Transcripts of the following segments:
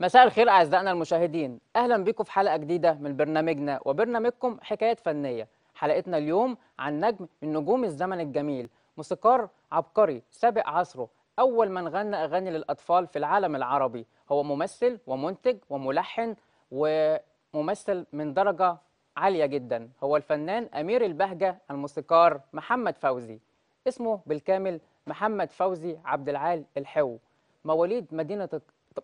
مساء الخير أعزائنا المشاهدين أهلا بكم في حلقة جديدة من برنامجنا وبرنامجكم حكايات فنية حلقتنا اليوم عن نجم من نجوم الزمن الجميل موسيقار عبقري سابق عصره أول من غنى أغاني للأطفال في العالم العربي هو ممثل ومنتج وملحن وممثل من درجة عالية جدا هو الفنان أمير البهجة الموسيقار محمد فوزي اسمه بالكامل محمد فوزي عبد العال الحو مواليد مدينة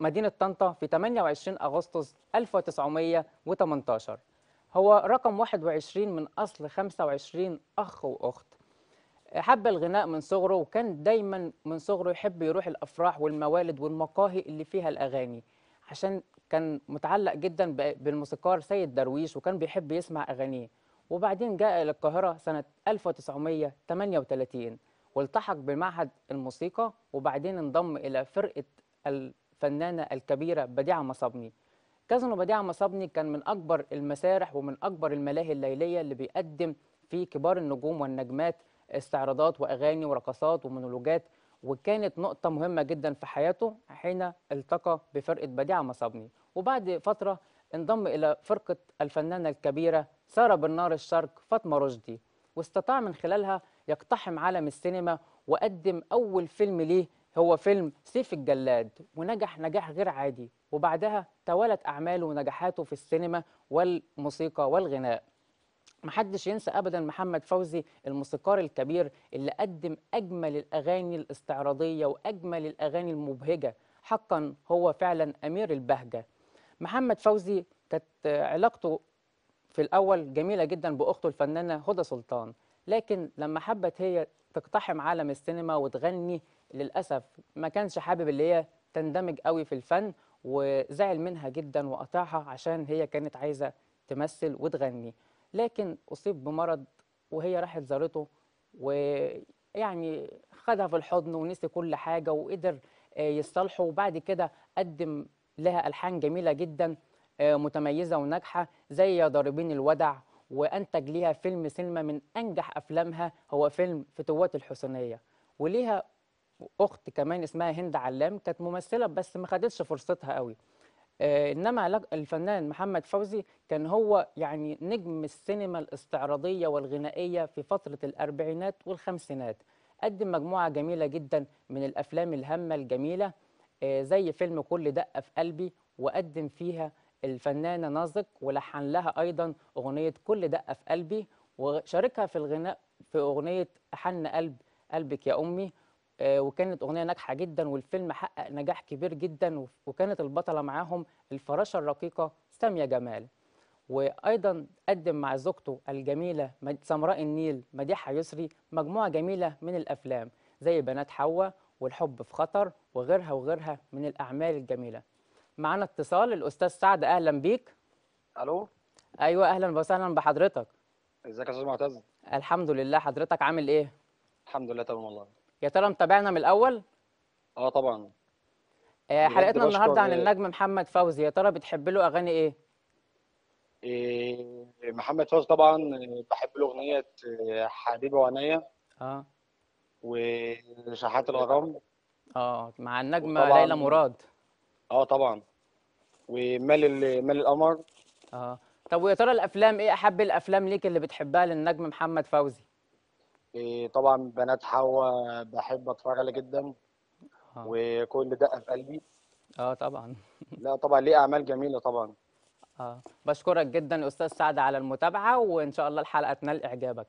مدينة طنطا في 28 أغسطس 1918 هو رقم 21 من أصل 25 أخ وأخت حب الغناء من صغره وكان دايما من صغره يحب يروح الأفراح والموالد والمقاهي اللي فيها الأغاني عشان كان متعلق جدا بالموسيقار سيد درويش وكان بيحب يسمع أغانيه وبعدين جاء إلى القاهرة سنة 1938 والتحق بمعهد الموسيقى وبعدين انضم إلى فرقة الفنانه الكبيره بديعه مصابني كازينو بديعه مصابني كان من اكبر المسارح ومن اكبر الملاهي الليليه اللي بيقدم فيه كبار النجوم والنجمات استعراضات واغاني ورقصات ومونولوجات وكانت نقطه مهمه جدا في حياته حين التقى بفرقه بديعه مصابني وبعد فتره انضم الى فرقه الفنانه الكبيره ساره بالنار الشرق فاطمه رشدي واستطاع من خلالها يقتحم عالم السينما وقدم اول فيلم ليه هو فيلم سيف الجلاد ونجح نجاح غير عادي وبعدها توالت أعماله ونجاحاته في السينما والموسيقى والغناء محدش ينسى ابدا محمد فوزي الموسيقار الكبير اللي قدم اجمل الاغاني الاستعراضيه واجمل الاغاني المبهجه حقا هو فعلا امير البهجه محمد فوزي كانت علاقته في الاول جميله جدا باخته الفنانه هدى سلطان لكن لما حبت هي تقتحم عالم السينما وتغني للأسف ما كانش حابب اللي هي تندمج قوي في الفن وزعل منها جدا وقطعها عشان هي كانت عايزة تمثل وتغني لكن أصيب بمرض وهي راحت زارته ويعني خدها في الحضن ونسي كل حاجة وقدر آه، يصالحه وبعد كده قدم لها ألحان جميلة جدا آه، متميزة وناجحة زي يا ضاربين الودع وانتج ليها فيلم سينما من انجح افلامها هو فيلم فتوات الحسينيه وليها اخت كمان اسمها هند علام كانت ممثله بس ما خدتش فرصتها قوي آه، انما الفنان محمد فوزي كان هو يعني نجم السينما الاستعراضيه والغنائيه في فتره الاربعينات والخمسينات قدم مجموعه جميله جدا من الافلام الهامه الجميله آه، زي فيلم كل دقه في قلبي وقدم فيها الفنانة نازك ولحن لها أيضا أغنية كل دقة في قلبي وشاركها في الغناء في أغنية حن قلب قلبك يا أمي آه، وكانت أغنية ناجحة جدا والفيلم حقق نجاح كبير جدا وكانت البطلة معاهم الفراشة الرقيقة سامية جمال وأيضا قدم مع زوجته الجميلة سمراء النيل مديحة يسري مجموعة جميلة من الأفلام زي بنات حواء والحب في خطر وغيرها وغيرها من الأعمال الجميلة معانا اتصال الاستاذ سعد اهلا بيك الو ايوه اهلا وسهلا بحضرتك ازيك يا استاذ معتز الحمد لله حضرتك عامل ايه الحمد لله تمام والله يا ترى متابعنا من الاول اه طبعا آه، حلقتنا النهارده عن آه، النجم محمد فوزي يا ترى بتحب له اغاني ايه, إيه، محمد فوزي طبعا آه، بحب له اغنيه حبيبه وعنيا اه وشحات الغرام اه مع النجمه ليلى مراد اه طبعا ومال مال القمر اه طب ويا ترى الافلام ايه احب الافلام ليك اللي بتحبها للنجم محمد فوزي إيه طبعا بنات حوا بحب اتفرج عليها جدا آه. وكل دقه في قلبي اه طبعا لا طبعا ليه اعمال جميله طبعا اه بشكرك جدا استاذ سعد على المتابعه وان شاء الله الحلقه تنال اعجابك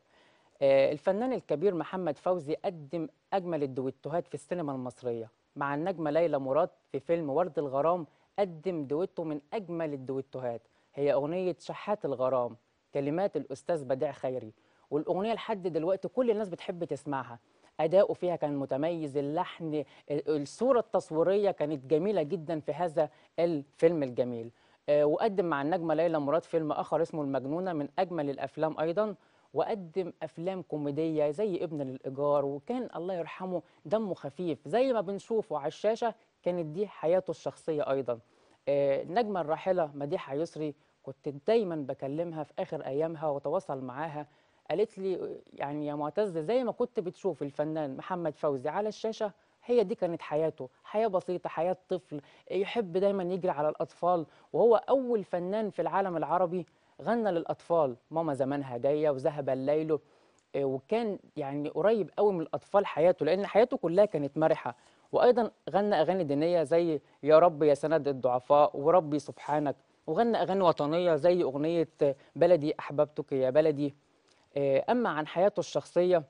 آه الفنان الكبير محمد فوزي قدم اجمل الدويتوهات في السينما المصريه مع النجمه ليلى مراد في فيلم ورد الغرام قدم دويتو من أجمل الدويتوهات هي أغنية شحات الغرام كلمات الأستاذ بديع خيري والأغنية لحد دلوقتي كل الناس بتحب تسمعها أداؤه فيها كان متميز اللحن الصورة التصويرية كانت جميلة جدا في هذا الفيلم الجميل آه، وقدم مع النجمة ليلى مراد فيلم آخر اسمه المجنونة من أجمل الأفلام أيضا وقدم أفلام كوميدية زي ابن الإيجار وكان الله يرحمه دمه خفيف زي ما بنشوفه على الشاشة كانت دي حياته الشخصية أيضا النجمة آه، الراحلة مديحة يسري كنت دايما بكلمها في آخر أيامها وتواصل معاها قالت لي يعني يا معتز زي ما كنت بتشوف الفنان محمد فوزي على الشاشة هي دي كانت حياته حياة بسيطة حياة طفل يحب دايما يجري على الأطفال وهو أول فنان في العالم العربي غنى للأطفال ماما زمانها جاية وذهب الليل آه، وكان يعني قريب قوي من الأطفال حياته لأن حياته كلها كانت مرحة وايضا غنى اغاني دينيه زي يا رب يا سند الضعفاء وربي سبحانك وغنى اغاني وطنيه زي اغنيه بلدي احببتك يا بلدي آه، اما عن حياته الشخصيه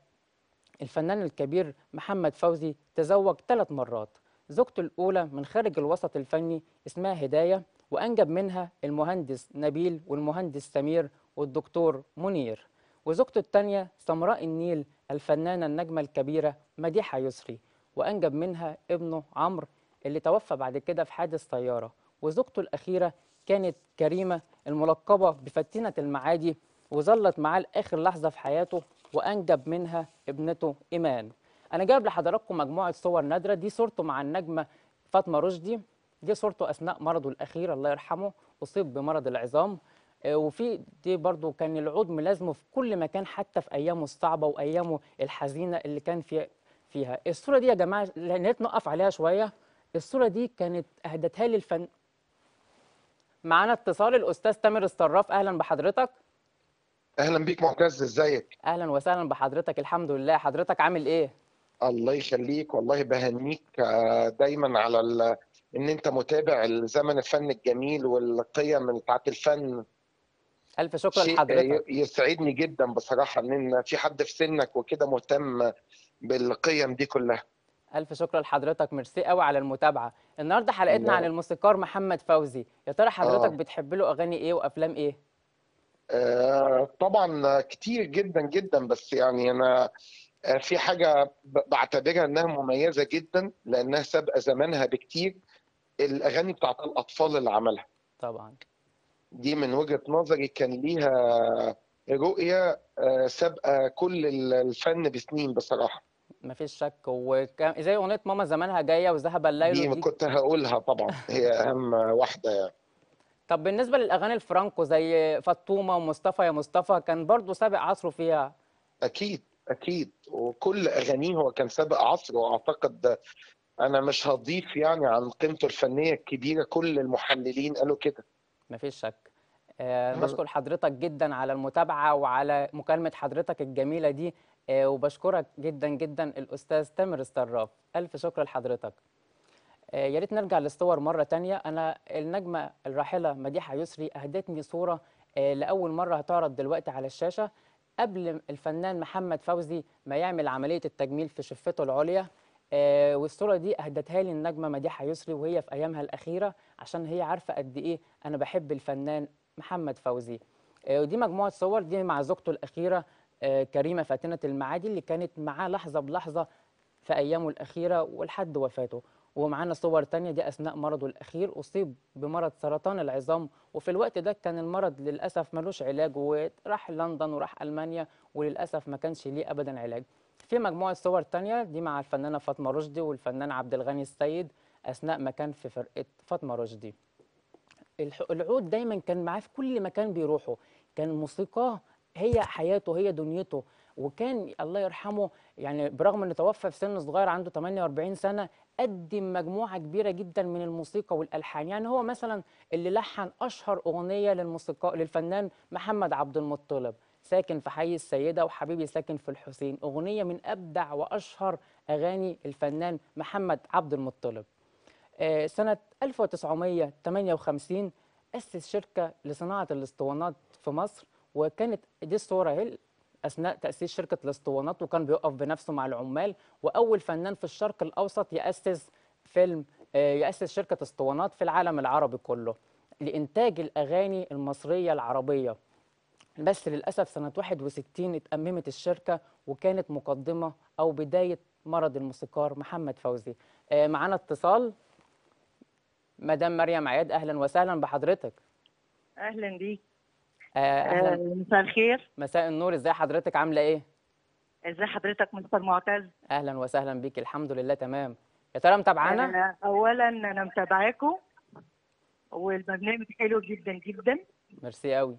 الفنان الكبير محمد فوزي تزوج ثلاث مرات زوجته الاولى من خارج الوسط الفني اسمها هدايه وانجب منها المهندس نبيل والمهندس سمير والدكتور منير وزوجته الثانيه سمراء النيل الفنانه النجمه الكبيره مديحه يسري وأنجب منها ابنه عمرو اللي توفى بعد كده في حادث طيارة وزوجته الأخيرة كانت كريمة الملقبة بفتنة المعادي وظلت معاه لآخر لحظة في حياته وأنجب منها ابنته إيمان أنا جايب لحضراتكم مجموعة صور نادرة دي صورته مع النجمة فاطمة رشدي دي صورته أثناء مرضه الأخير الله يرحمه أصيب بمرض العظام آه، وفي دي برضو كان العود ملازمه في كل مكان حتى في ايامه الصعبه وايامه الحزينه اللي كان في فيها الصوره دي يا جماعه نيت نقف عليها شويه الصوره دي كانت اهدتها لي الفن معانا اتصال الاستاذ تامر الصراف اهلا بحضرتك اهلا بيك معتز ازيك اهلا وسهلا بحضرتك الحمد لله حضرتك عامل ايه الله يخليك والله بهنيك آه، دايما على ال... ان انت متابع الزمن الفن الجميل والقيم بتاعت الفن الف شكر لحضرتك يسعدني جدا بصراحه ان في حد في سنك وكده مهتم بالقيم دي كلها ألف شكر لحضرتك ميرسي قوي على المتابعة النهاردة حلقتنا الله. عن الموسيقار محمد فوزي يا ترى حضرتك آه. بتحب له أغاني إيه وأفلام إيه؟ آه طبعا كتير جدا جدا بس يعني أنا آه، في حاجة بعتبرها إنها مميزة جدا لأنها سابقة زمانها بكتير الأغاني بتاعت الأطفال اللي عملها طبعا دي من وجهة نظري كان ليها رؤية آه، سابقة كل الفن بسنين بصراحة مفيش شك وكان زي اغنيه ماما زمانها جايه وذهب الليل دي, دي كنت هقولها طبعا هي اهم واحده يعني طب بالنسبه للاغاني الفرانكو زي فطومه ومصطفى يا مصطفى كان برضو سابق عصره فيها اكيد اكيد وكل اغانيه هو كان سابق عصره واعتقد انا مش هضيف يعني عن قيمته الفنيه الكبيره كل المحللين قالوا كده مفيش شك آه، بشكر حضرتك جدا على المتابعه وعلى مكالمه حضرتك الجميله دي آه، وبشكرك جدا جدا الاستاذ تامر الصراف الف شكر لحضرتك آه، يا ريت نرجع للصور مره تانية انا النجمه الراحله مديحه يسري اهدتني صوره آه، لاول مره هتعرض دلوقتي على الشاشه قبل الفنان محمد فوزي ما يعمل عمليه التجميل في شفته العليا والصوره دي اهدتها لي النجمه مديحه يسري وهي في ايامها الاخيره عشان هي عارفه قد ايه انا بحب الفنان محمد فوزي ودي مجموعه صور دي مع زوجته الاخيره آه، كريمه فاتنه المعادي اللي كانت معاه لحظه بلحظه في ايامه الاخيره ولحد وفاته ومعانا صور تانية دي أثناء مرضه الأخير أصيب بمرض سرطان العظام وفي الوقت ده كان المرض للأسف ملوش علاج وراح لندن وراح ألمانيا وللأسف ما كانش ليه أبدا علاج في مجموعة صور تانية دي مع الفنانة فاطمة رشدي والفنان عبد الغني السيد أثناء ما كان في فرقة فاطمة رشدي العود دايما كان معاه في كل مكان بيروحه كان موسيقاه هي حياته هي دنيته وكان الله يرحمه يعني برغم انه توفى في سن صغير عنده 48 سنه قدم مجموعه كبيره جدا من الموسيقى والالحان يعني هو مثلا اللي لحن اشهر اغنيه للموسيقى للفنان محمد عبد المطلب ساكن في حي السيدة وحبيبي ساكن في الحسين أغنية من أبدع وأشهر أغاني الفنان محمد عبد المطلب آه، سنة 1958 أسس شركة لصناعة الاسطوانات في مصر وكانت دي الصوره اهي اثناء تاسيس شركه الاسطوانات وكان بيقف بنفسه مع العمال واول فنان في الشرق الاوسط ياسس فيلم آه، ياسس شركه اسطوانات في العالم العربي كله لانتاج الاغاني المصريه العربيه بس للاسف سنه 61 اتأممت الشركه وكانت مقدمه او بدايه مرض الموسيقار محمد فوزي آه، معانا اتصال مدام مريم عياد اهلا وسهلا بحضرتك اهلا بيك آه، اهلا آه، مساء الخير مساء النور ازاي حضرتك عامله ايه ازاي حضرتك مستر معتز اهلا وسهلا بيك الحمد لله تمام يا ترى متابعانا آه، اولا انا متابعاكم والبرنامج حلو جدا جدا ميرسي قوي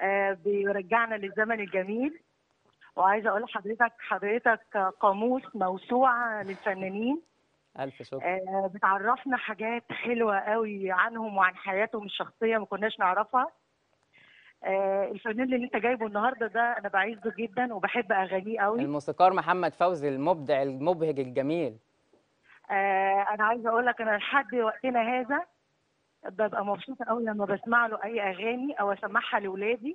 آه بيرجعنا للزمن الجميل وعايزه اقول لحضرتك حضرتك قاموس موسوعه للفنانين الف شكر آه بتعرفنا حاجات حلوه قوي عنهم وعن حياتهم الشخصيه ما كناش نعرفها آه، الفنان اللي انت جايبه النهارده ده انا بعزه جدا وبحب اغانيه قوي الموسيقار محمد فوزي المبدع المبهج الجميل آه انا عايزه اقول لك انا لحد وقتنا هذا ببقى مبسوطه قوي لما بسمع له اي اغاني او اسمعها لاولادي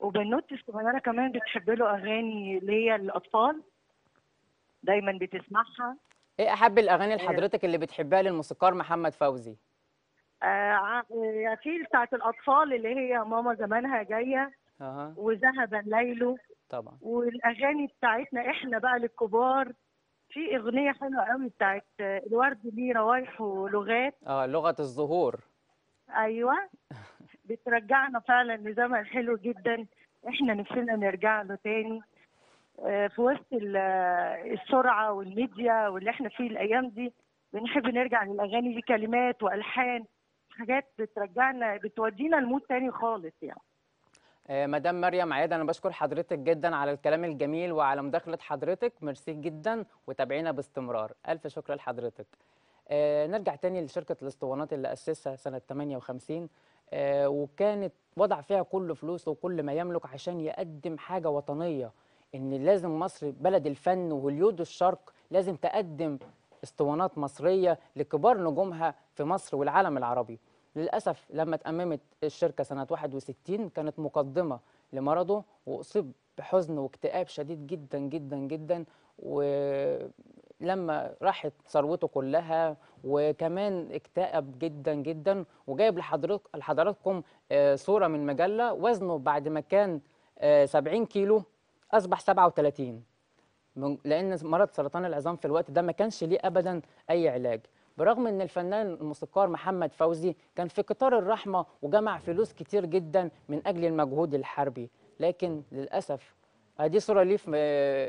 وبنوتي الصغيره كمان بتحب له اغاني اللي هي الاطفال دايما بتسمعها ايه احب الاغاني آه. لحضرتك اللي بتحبها للموسيقار محمد فوزي آه، آه، فيل بتاعت الاطفال اللي هي ماما زمانها جايه اها وذهب الليل طبعا والاغاني بتاعتنا احنا بقى للكبار في اغنيه حلوه قوي بتاعت الورد ليه روايح ولغات اه لغه الزهور ايوه بترجعنا فعلا لزمن حلو جدا احنا نفسنا نرجع له تاني آه، في وسط السرعه والميديا واللي احنا فيه الايام دي بنحب نرجع للاغاني دي كلمات والحان حاجات بترجعنا بتودينا لمود تاني خالص يعني آه، مدام مريم عياد انا بشكر حضرتك جدا على الكلام الجميل وعلى مداخله حضرتك ميرسي جدا وتابعينا باستمرار الف شكر لحضرتك آه، نرجع تاني لشركه الاسطوانات اللي اسسها سنه 58 آه، وكانت وضع فيها كل فلوسه وكل ما يملك عشان يقدم حاجه وطنيه ان لازم مصر بلد الفن وهوليود الشرق لازم تقدم اسطوانات مصريه لكبار نجومها في مصر والعالم العربي للأسف لما تأممت الشركة سنة 61 كانت مقدمة لمرضه وأصيب بحزن واكتئاب شديد جدا جدا جدا ولما راحت ثروته كلها وكمان اكتئب جدا جدا وجايب لحضراتكم آه، صورة من مجلة وزنه بعد ما كان 70 آه، كيلو أصبح 37 لأن مرض سرطان العظام في الوقت ده ما كانش ليه أبدا أي علاج برغم ان الفنان الموسيقار محمد فوزي كان في قطار الرحمه وجمع فلوس كتير جدا من اجل المجهود الحربي لكن للاسف ادي صوره ليه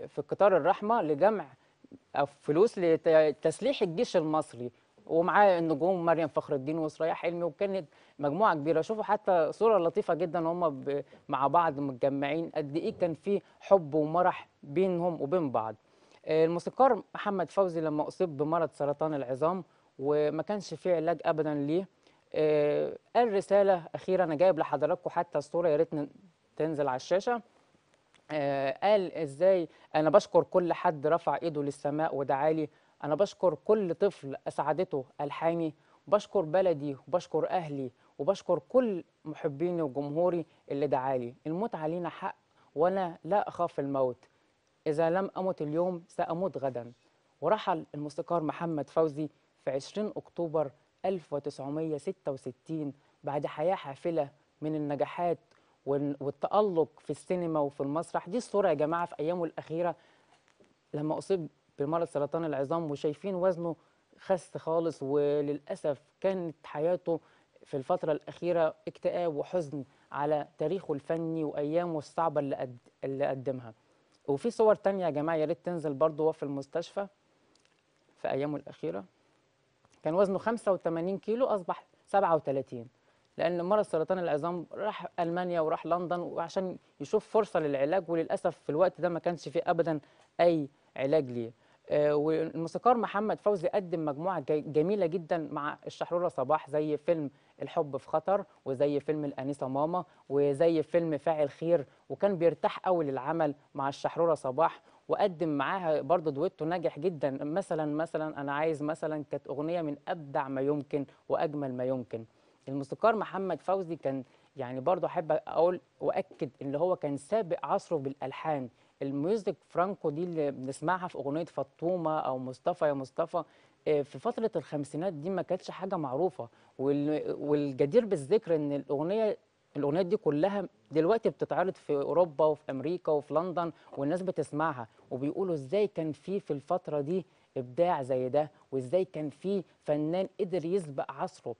في قطار الرحمه لجمع فلوس لتسليح الجيش المصري ومعاه النجوم مريم فخر الدين وصريح حلمي وكانت مجموعه كبيره شوفوا حتى صوره لطيفه جدا هم مع بعض متجمعين قد ايه كان في حب ومرح بينهم وبين بعض الموسيقار محمد فوزي لما اصيب بمرض سرطان العظام وما كانش فيه علاج ابدا ليه آه، قال رساله اخيره انا جايب لحضراتكم حتى الصوره يا ريت تنزل على الشاشه آه، قال ازاي انا بشكر كل حد رفع ايده للسماء ودعالي انا بشكر كل طفل اسعدته الحاني بشكر بلدي وبشكر اهلي وبشكر كل محبيني وجمهوري اللي دعالي الموت علينا حق وانا لا اخاف الموت اذا لم امت اليوم ساموت غدا ورحل الموسيقار محمد فوزي في 20 أكتوبر 1966 بعد حياة حافلة من النجاحات والتألق في السينما وفي المسرح دي الصورة يا جماعة في أيامه الأخيرة لما أصيب بمرض سرطان العظام وشايفين وزنه خس خالص وللأسف كانت حياته في الفترة الأخيرة اكتئاب وحزن على تاريخه الفني وأيامه الصعبة اللي, اللي قدمها وفي صور تانية يا جماعة يا ريت تنزل برضه في المستشفى في أيامه الأخيرة كان وزنه 85 كيلو اصبح 37 لان مرض سرطان العظام راح المانيا وراح لندن وعشان يشوف فرصه للعلاج وللاسف في الوقت ده ما كانش فيه ابدا اي علاج ليه آه، والموسيقار محمد فوزي قدم مجموعه جميله جدا مع الشحروره صباح زي فيلم الحب في خطر وزي فيلم الانسه ماما وزي فيلم فاعل خير وكان بيرتاح قوي للعمل مع الشحروره صباح وقدم معاها برضه دويتو ناجح جدا مثلا مثلا انا عايز مثلا كانت اغنيه من ابدع ما يمكن واجمل ما يمكن الموسيقار محمد فوزي كان يعني برضه احب اقول واكد ان هو كان سابق عصره بالالحان الميوزك فرانكو دي اللي بنسمعها في اغنيه فطومه او مصطفى يا مصطفى آه، في فتره الخمسينات دي ما كانتش حاجه معروفه والجدير بالذكر ان الاغنيه الاغنيات دي كلها دلوقتي بتتعرض في اوروبا وفي امريكا وفي لندن والناس بتسمعها وبيقولوا ازاي كان في في الفتره دي ابداع زي ده وازاي كان في فنان قدر يسبق عصره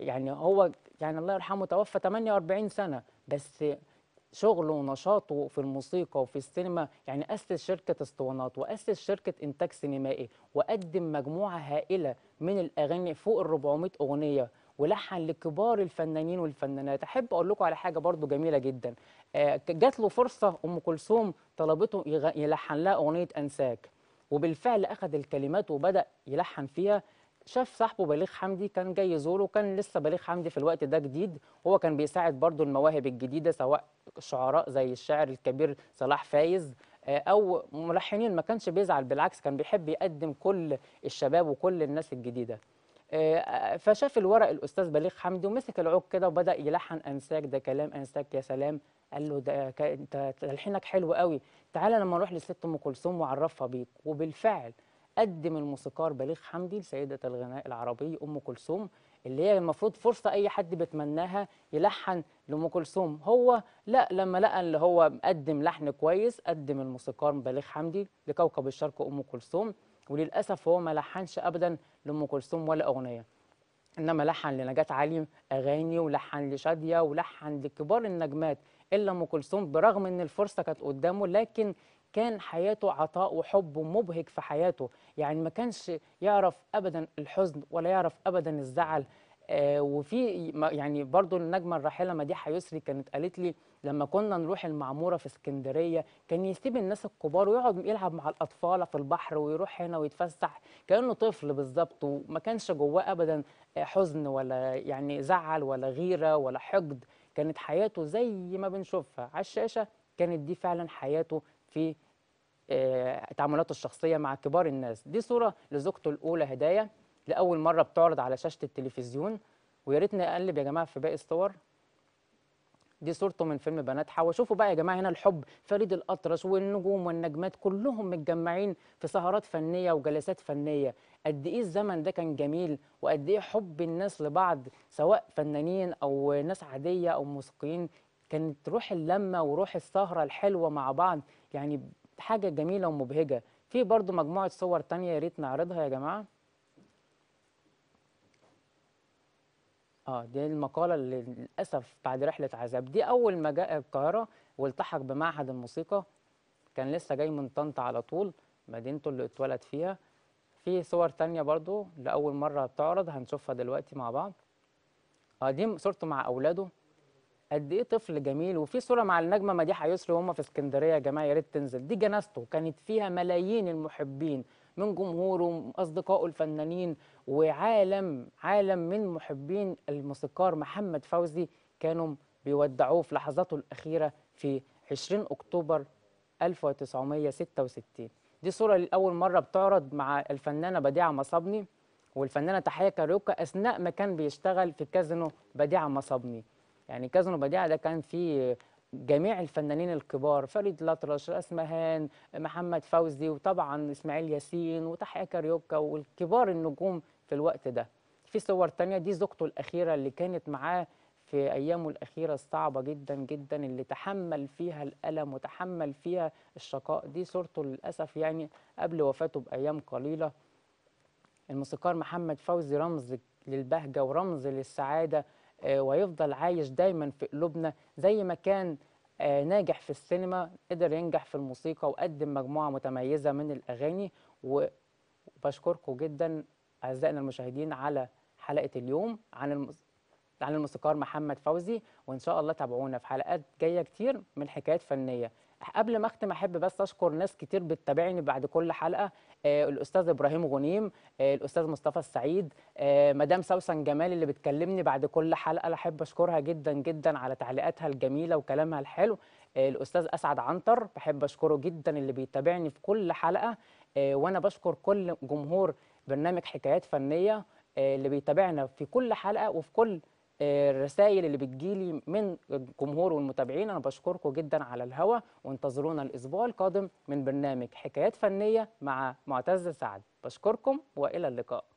يعني هو يعني الله يرحمه توفى 48 سنه بس شغله ونشاطه في الموسيقى وفي السينما يعني أسس شركة اسطوانات وأسس شركة إنتاج سينمائي وقدم مجموعة هائلة من الأغاني فوق ال 400 أغنية ولحن لكبار الفنانين والفنانات احب اقول لكم على حاجه برضو جميله جدا آه، جات له فرصه ام كلثوم طلبته يلحن لها اغنيه انساك وبالفعل اخذ الكلمات وبدا يلحن فيها شاف صاحبه بليغ حمدي كان جاي يزوره كان لسه بليغ حمدي في الوقت ده جديد هو كان بيساعد برضو المواهب الجديده سواء شعراء زي الشاعر الكبير صلاح فايز آه، او ملحنين ما كانش بيزعل بالعكس كان بيحب يقدم كل الشباب وكل الناس الجديده آه، آه، فشاف الورق الاستاذ بليغ حمدي ومسك العوق كده وبدا يلحن انساك ده كلام انساك يا سلام قال له ده انت تلحينك حلو قوي تعالى لما نروح للست ام كلثوم وعرفها بيك وبالفعل قدم الموسيقار بليغ حمدي لسيده الغناء العربي ام كلثوم اللي هي المفروض فرصه اي حد بيتمناها يلحن لام كلثوم هو لا لما لقى اللي هو مقدم لحن كويس قدم الموسيقار بليغ حمدي لكوكب الشرق ام كلثوم وللاسف هو ما لحنش ابدا لام كلثوم ولا اغنيه انما لحن لنجاة علي اغاني ولحن لشاديه ولحن لكبار النجمات الا ام كلثوم برغم ان الفرصه كانت قدامه لكن كان حياته عطاء وحب مبهج في حياته يعني ما كانش يعرف ابدا الحزن ولا يعرف ابدا الزعل آه، وفي يعني برضو النجمه الراحله مديحه يسري كانت قالت لي لما كنا نروح المعموره في اسكندريه كان يسيب الناس الكبار ويقعد يلعب مع الاطفال في البحر ويروح هنا ويتفسح كانه طفل بالظبط وما كانش جواه ابدا آه، حزن ولا يعني زعل ولا غيره ولا حقد كانت حياته زي ما بنشوفها على الشاشه كانت دي فعلا حياته في آه، تعاملاته الشخصيه مع كبار الناس دي صوره لزوجته الاولى هدايا لاول مره بتعرض على شاشه التلفزيون ويا ريت نقلب يا جماعه في باقي الصور دي صورته من فيلم بنات حوا شوفوا بقى يا جماعه هنا الحب فريد الاطرش والنجوم والنجمات كلهم متجمعين في سهرات فنيه وجلسات فنيه قد ايه الزمن ده كان جميل وقد ايه حب الناس لبعض سواء فنانين او ناس عاديه او موسيقيين كانت روح اللمه وروح السهره الحلوه مع بعض يعني حاجه جميله ومبهجه في برضو مجموعه صور تانية يا ريت نعرضها يا جماعه اه دي المقالة اللي للأسف بعد رحلة عذاب دي أول ما جاء القاهرة والتحق بمعهد الموسيقى كان لسه جاي من طنطا على طول مدينته اللي اتولد فيها في صور تانية برضو لأول مرة بتعرض هنشوفها دلوقتي مع بعض اه دي صورته مع أولاده قد ايه طفل جميل وفي صوره مع النجمه مديحه يسري وهم في اسكندريه يا جماعه يا ريت تنزل دي جنازته كانت فيها ملايين المحبين من جمهوره واصدقائه الفنانين وعالم عالم من محبين الموسيقار محمد فوزي كانوا بيودعوه في لحظاته الأخيرة في 20 أكتوبر 1966 دي صورة لأول مرة بتعرض مع الفنانة بديعة مصابني والفنانة تحية كاريوكا أثناء ما كان بيشتغل في كازينو بديعة مصابني يعني كازينو بديعة ده كان فيه جميع الفنانين الكبار فريد الأطرش أسمهان محمد فوزي وطبعا إسماعيل ياسين وتحية كاريوكا والكبار النجوم في الوقت ده في صور تانية دي زوجته الأخيرة اللي كانت معاه في أيامه الأخيرة الصعبة جدا جدا اللي تحمل فيها الألم وتحمل فيها الشقاء دي صورته للأسف يعني قبل وفاته بأيام قليلة الموسيقار محمد فوزي رمز للبهجة ورمز للسعادة آه، ويفضل عايش دايما في قلوبنا زي ما كان آه، ناجح في السينما قدر ينجح في الموسيقى وقدم مجموعة متميزة من الأغاني وبشكركم جدا أعزائنا المشاهدين على حلقة اليوم عن عن الموسيقار محمد فوزي وإن شاء الله تابعونا في حلقات جاية كتير من حكايات فنية قبل ما اختم احب بس اشكر ناس كتير بتتابعني بعد كل حلقه آه، الاستاذ ابراهيم غنيم آه، الاستاذ مصطفى السعيد آه، مدام سوسن جمال اللي بتكلمني بعد كل حلقه احب اشكرها جدا جدا على تعليقاتها الجميله وكلامها الحلو الاستاذ اسعد عنتر بحب اشكره جدا اللي بيتابعني في كل حلقه وانا بشكر كل جمهور برنامج حكايات فنيه آه، اللي بيتابعنا في كل حلقه وفي كل آه، الرسائل اللي بتجيلي من الجمهور والمتابعين انا بشكركم جدا على الهوا وانتظرونا الاسبوع القادم من برنامج حكايات فنيه مع معتز سعد بشكركم والى اللقاء